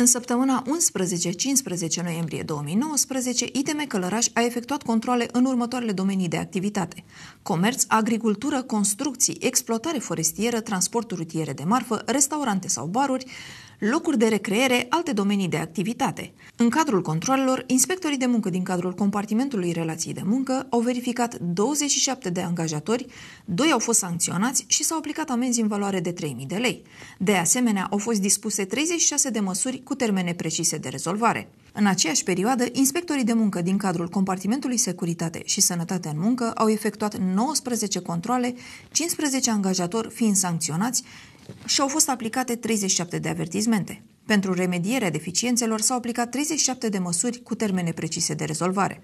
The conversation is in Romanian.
În săptămâna 11-15 noiembrie 2019, ITM Călăraș a efectuat controle în următoarele domenii de activitate. Comerț, agricultură, construcții, exploatare forestieră, transporturi rutiere de marfă, restaurante sau baruri, locuri de recreere, alte domenii de activitate. În cadrul controlelor, inspectorii de muncă din cadrul compartimentului relației de muncă au verificat 27 de angajatori, doi au fost sancționați și s-au aplicat amenzi în valoare de 3.000 de lei. De asemenea, au fost dispuse 36 de măsuri cu termene precise de rezolvare. În aceeași perioadă, inspectorii de muncă din cadrul compartimentului Securitate și Sănătate în Muncă au efectuat 19 controle, 15 angajatori fiind sancționați și-au fost aplicate 37 de avertizmente. Pentru remedierea deficiențelor s-au aplicat 37 de măsuri cu termene precise de rezolvare.